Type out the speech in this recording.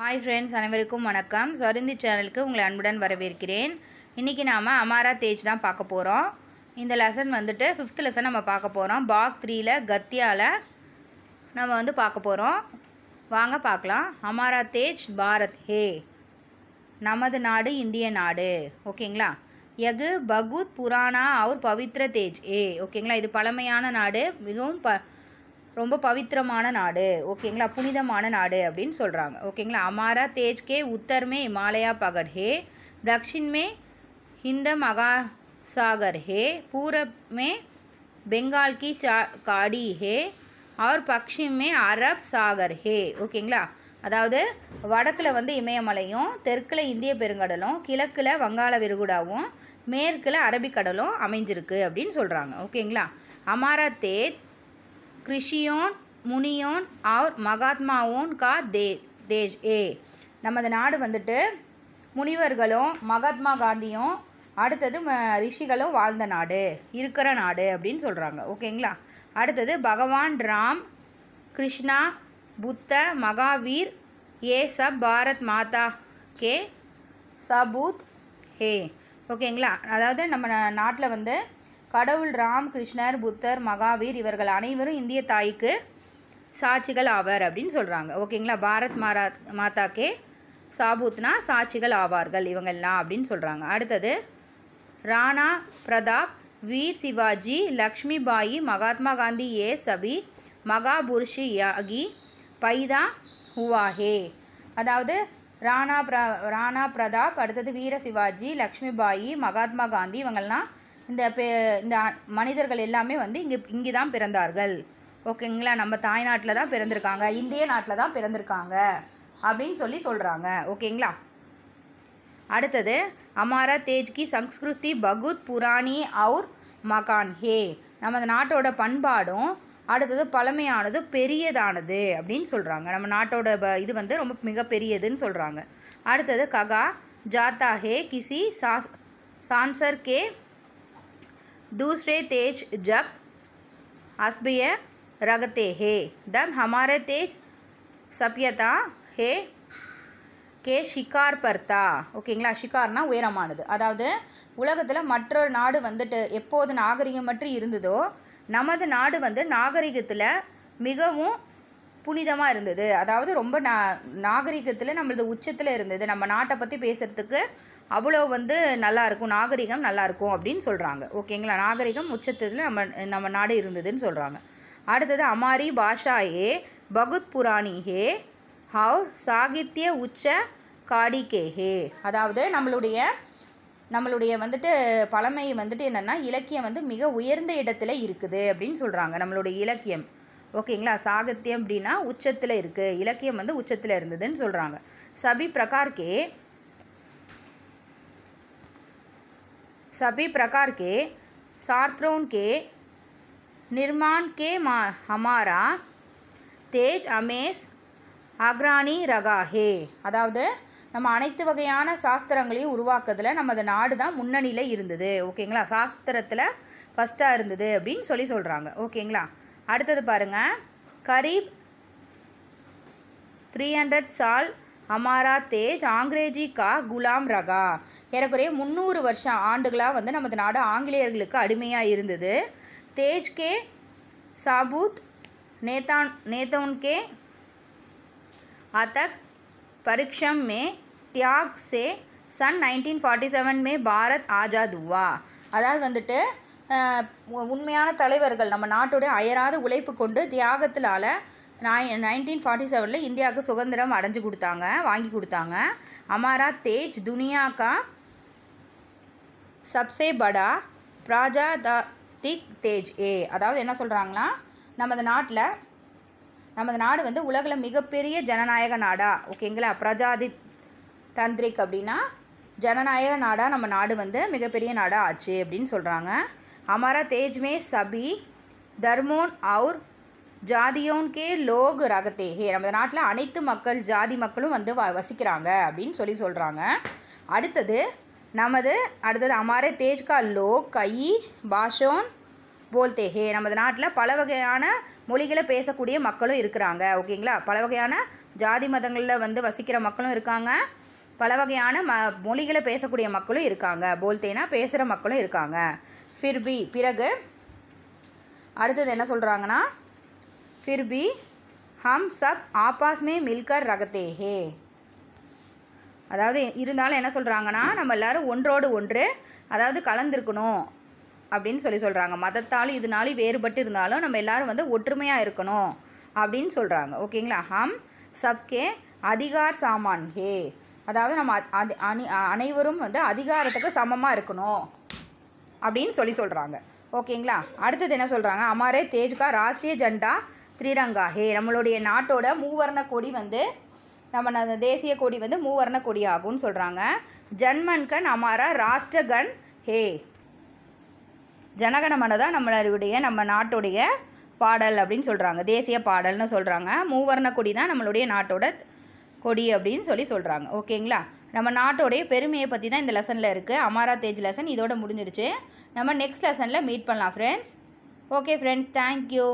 hi friends அனைவருக்கும் வணக்கம் சருந்தி சேனலுக்கு உங்களை அன்புடன் வரவேற்கிறேன் இன்றைக்கி நாம் அமாரா தேஜ் தான் பார்க்க போகிறோம் இந்த லெசன் வந்துட்டு ஃபிஃப்த் லெசன் நம்ம பார்க்க போகிறோம் பாக் த்ரீயில் கத்தியால் நம்ம வந்து பார்க்க போகிறோம் வாங்க பார்க்கலாம் அமாரா தேஜ் பாரத் ஹே நமது நாடு இந்திய நாடு ஓகேங்களா எகு பகுத் புராணா அவர் பவித்ர தேஜ் ஏ ஓகேங்களா இது பழமையான நாடு மிகவும் ப ரொம்ப பவித்திரமான நாடு ஓகேங்களா புனிதமான நாடு அப்படின்னு சொல்கிறாங்க ஓகேங்களா அமாரா தேஜ் கே உத்தர்மே இமாலயா பகட் ஹே தக்ஷின்மே ஹிந்த மகா ஹே है पूरब में சா காடி ஹே அவர் பக்ஷிமே அரப் சாகர் ஹே ஓகேங்களா அதாவது வடக்கில் வந்து இமயமலையும் தெற்கில் இந்திய பெருங்கடலும் கிழக்கில் வங்காள விரிகுடாவும் மேற்கில் அரபிக்கடலும் அமைஞ்சிருக்கு அப்படின்னு சொல்கிறாங்க ஓகேங்களா அமாரா தேத் கிருஷியோன் முனியோன் ஆர் மகாத்மாவோன் கா தே தேஜ் ஏ நமது நாடு வந்துட்டு முனிவர்களும் மகாத்மா காந்தியும் அடுத்தது ரிஷிகளும் வாழ்ந்த நாடு இருக்கிற நாடு அப்படின்னு சொல்கிறாங்க ஓகேங்களா அடுத்தது பகவான் ராம் கிருஷ்ணா புத்த மகாவீர் ஏ சப் பாரத் மாதா கே சபூத் ஹே ஓகேங்களா அதாவது நம்ம நாட்டில் வந்து கடவுள் ராம் கிருஷ்ணர் புத்தர் மகாவீர் இவர்கள் அனைவரும் இந்திய தாய்க்கு சாட்சிகள் ஆவர் அப்படின்னு சொல்கிறாங்க ஓகேங்களா பாரத் மாரா மாதாக்கே சாபூத்னா சாட்சிகள் ஆவார்கள் இவங்கெல்லாம் அப்படின்னு சொல்கிறாங்க அடுத்தது ராணா பிரதாப் வீர் சிவாஜி லக்ஷ்மி பாயி மகாத்மா காந்தி ஏ சபி மகாபுருஷி யாகி பைதா ஹுவாஹே அதாவது ராணா பிர ராணா பிரதாப் அடுத்தது வீர சிவாஜி லக்ஷ்மி பாயி மகாத்மா காந்தி இவங்கள்லாம் இந்த இந்த மனிதர்கள் எல்லாமே வந்து இங்கே இங்கே தான் பிறந்தார்கள் ஓகேங்களா நம்ம தாய்நாட்டில் தான் பிறந்திருக்காங்க இந்திய நாட்டில் தான் பிறந்திருக்காங்க அப்படின்னு சொல்லி சொல்கிறாங்க ஓகேங்களா அடுத்தது அமாரா தேஜ்கி சங்ஸ்கிருதி பகுத் புராணி அவுர் மகான் ஹே நமது நாட்டோட பண்பாடும் அடுத்தது பழமையானது பெரியதானது அப்படின்னு சொல்கிறாங்க நம்ம நாட்டோட இது வந்து ரொம்ப மிகப்பெரியதுன்னு சொல்கிறாங்க அடுத்தது ககா ஜாத்தா ஹே கிசி சா சான்சர் கே दूसरे தேஜ் ஜப் அஸ்பிய रगते है दब हमारे तेज சப்பியதா ஹே கே ஷிகார் பர்த்தா ஓகேங்களா ஷிகார்னால் உயரமானது அதாவது உலகத்தில் மற்றொரு நாடு வந்துட்டு எப்போது நாகரிகம் மற்றும் இருந்ததோ நமது நாடு வந்து நாகரிகத்தில் மிகவும் புனிதமாக இருந்தது அதாவது ரொம்ப நா நாகரிகத்தில் நம்மளது உச்சத்தில் இருந்தது நம்ம நாட்டை பற்றி பேசுகிறதுக்கு அவ்வளோ வந்து நல்லாயிருக்கும் நாகரிகம் நல்லாயிருக்கும் அப்படின்னு சொல்கிறாங்க ஓகேங்களா நாகரிகம் உச்சத்தில் நம்ம நம்ம நாடு இருந்ததுன்னு சொல்கிறாங்க அடுத்தது அமாரி பாஷாயே பகுத் ஹே ஹவ் சாகித்ய உச்ச காடிகேஹே அதாவது நம்மளுடைய நம்மளுடைய வந்துட்டு பழமை வந்துட்டு என்னென்னா இலக்கியம் வந்து மிக உயர்ந்த இடத்துல இருக்குது அப்படின்னு சொல்கிறாங்க நம்மளுடைய இலக்கியம் ஓகேங்களா சாகித்யம் அப்படின்னா உச்சத்தில் இருக்குது இலக்கியம் வந்து உச்சத்தில் இருந்ததுன்னு சொல்கிறாங்க சபி பிரகார்கே சபி பிரகார்கே சார்த்ரோன் கே நிர்மான் கே மா ஹமாரா தேஜ் அமேஸ் அக்ரானி ரகாஹே அதாவது நம்ம அனைத்து வகையான சாஸ்திரங்களையும் உருவாக்குறதுல நமது நாடு தான் முன்னணியில் இருந்தது ஓகேங்களா சாஸ்திரத்தில் ஃபஸ்ட்டாக இருந்தது அப்படின்னு சொல்லி சொல்கிறாங்க ஓகேங்களா அடுத்தது பாருங்கள் கரீப் த்ரீ ஹண்ட்ரட் சால் அமாரா தேஜ் ஆங்கிரேஜி கா குலாம் ரகா ஏறக்குறைய முந்நூறு வருஷம் ஆண்டுகளாக வந்து நமது நாடு ஆங்கிலேயர்களுக்கு அடிமையாக இருந்தது தேஜ் கே சாபூத் நேதான் நேத்தோன் கே பரிக்ஷம் மே தியாக் சே சன் நைன்டீன் ஃபார்ட்டி செவன் மே பாரத் ஆஜாத் அதாவது வந்துட்டு உண்மையான தலைவர்கள் நம்ம நாட்டுடைய அயராத உழைப்பு கொண்டு தியாகத்திலால் நை நைன்டீன் ஃபார்ட்டி செவனில் இந்தியாவுக்கு சுதந்திரம் அடைஞ்சு கொடுத்தாங்க வாங்கி கொடுத்தாங்க அமாரா தேஜ் துனியாக்கா சப்சே படா பிராஜா த திக் தேஜ் ஏ அதாவது என்ன சொல்கிறாங்கன்னா நமது நாட்டில் நமது நாடு வந்து உலகில் மிகப்பெரிய ஜனநாயக நாடா ஓகேங்களா பிரஜாதி தந்திரிக் அப்படின்னா ஜனநாயக நாடாக நம்ம நாடு வந்து மிகப்பெரிய நாடாக ஆச்சு அப்படின்னு சொல்கிறாங்க हमारा तेज में सभी தர்மோன் அவுர் கே லோக் ரகத்தே ஹே நம்ம நாட்டில் அனைத்து மக்கள் ஜாதி மக்களும் வந்து வ வசிக்கிறாங்க அப்படின்னு சொல்லி சொல்கிறாங்க அடுத்தது நமது அடுத்தது அமாரே தேஜ்கா லோக் கை பாஷோன் போல்தே ஹே நமது நாட்டில் பல வகையான மொழிகளை பேசக்கூடிய மக்களும் இருக்கிறாங்க ஓகேங்களா பல வகையான ஜாதி மதங்களில் வந்து வசிக்கிற மக்களும் இருக்காங்க பல வகையான ம மொழிகளை பேசக்கூடிய மக்களும் இருக்காங்க போல்தேனா பேசுகிற மக்களும் இருக்காங்க ஃபிர்பி பிறகு அடுத்தது என்ன சொல்கிறாங்கன்னா ஃபிர்பி ஹம் சப் ஆபாஸ்மே மில்கர் ரகத்தேஹே அதாவது இருந்தாலும் என்ன சொல்கிறாங்கன்னா நம்ம எல்லோரும் ஒன்றோடு ஒன்று அதாவது கலந்துருக்கணும் அப்படின்னு சொல்லி சொல்கிறாங்க மதத்தாலும் இதனாலும் வேறுபட்டு இருந்தாலும் நம்ம எல்லோரும் வந்து ஒற்றுமையாக இருக்கணும் அப்படின்னு சொல்கிறாங்க ஓகேங்களா ஹம் சப்கே அதிகார் சாமான் ஹே அதாவது நம்ம அது அணி அனைவரும் வந்து அதிகாரத்துக்கு சமமாக இருக்கணும் அப்படின்னு சொல்லி சொல்கிறாங்க ஓகேங்களா அடுத்தது என்ன சொல்கிறாங்க அமாரே தேஜ்கா ராஷ்ட்ரிய ஜெண்டா த்ரீரங்கா ஹே நம்மளுடைய நாட்டோட மூவர்ண கொடி வந்து நம்ம தேசிய கொடி வந்து மூவர்ண கொடி ஆகும்னு சொல்கிறாங்க ஜன்மன்கன் அமாரா ராஷ்டகன் ஹே ஜனகணமன தான் நம்மளுடைய நம்ம நாட்டுடைய பாடல் அப்படின்னு சொல்கிறாங்க தேசிய பாடல்னு சொல்கிறாங்க மூவர்ண கொடி தான் நம்மளுடைய நாட்டோட கொடி அப்படின்னு சொல்லி சொல்கிறாங்க ஓகேங்களா நம்ம நாட்டோடைய பெருமையை பற்றி தான் இந்த லெசனில் இருக்குது அமாரா தேஜ் லெசன் இதோட முடிஞ்சிடுச்சு நம்ம நெக்ஸ்ட் லெசனில் மீட் பண்ணலாம் ஃப்ரெண்ட்ஸ் ஓகே ஃப்ரெண்ட்ஸ் தேங்க்யூ